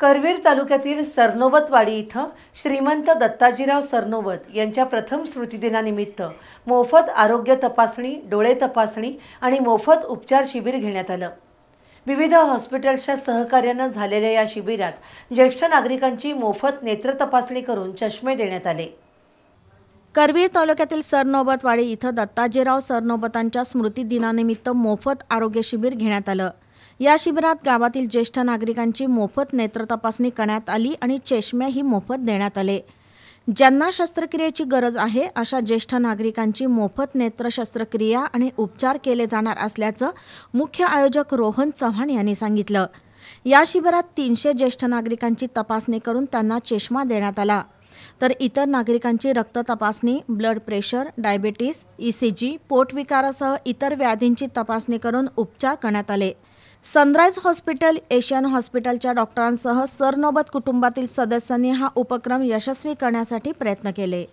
करवीर तालुक्यातील सरनोबतवाडी इथं श्रीमंत दत्ताजीराव सरनोबत यांच्या प्रथम स्मृतिदिनानिमित्त मोफत आरोग्य तपासणी डोळे तपासणी आणि मोफत उपचार शिबिर घेण्यात आलं विविध हॉस्पिटल्सच्या सहकार्यानं झालेल्या या शिबिरात ज्येष्ठ नागरिकांची मोफत नेत्र तपासणी करून चष्मे देण्यात आले करवीर तालुक्यातील सरनोबतवाडी इथं दत्ताजीराव सरनोबतांच्या स्मृतिदिनानिमित्त मोफत आरोग्य शिबिर घेण्यात आलं या शिबिरात गावातील ज्येष्ठ नागरिकांची मोफत नेत्र तपासणी करण्यात आली आणि चष्म्याही मोफत देण्यात आले ज्यांना शस्त्रक्रियेची गरज आहे अशा ज्येष्ठ नागरिकांची मोफत नेत्र शस्त्रक्रिया आणि उपचार केले जाणार असल्याचं मुख्य आयोजक रोहन चव्हाण यांनी सांगितलं या शिबिरात तीनशे ज्येष्ठ नागरिकांची तपासणी करून त्यांना चष्मा देण्यात आला तर इतर नागरिकांची रक्त तपासणी ब्लड प्रेशर डायबेटीस ईसीजी पोटविकारासह इतर व्याधींची तपासणी करून उपचार करण्यात आले सनराइज हॉस्पिटल एशियन हॉस्पिटलच्या डॉक्टरांसह सरनोबत कुटुंबातील सदस्यांनी हा उपक्रम यशस्वी करण्यासाठी प्रयत्न केले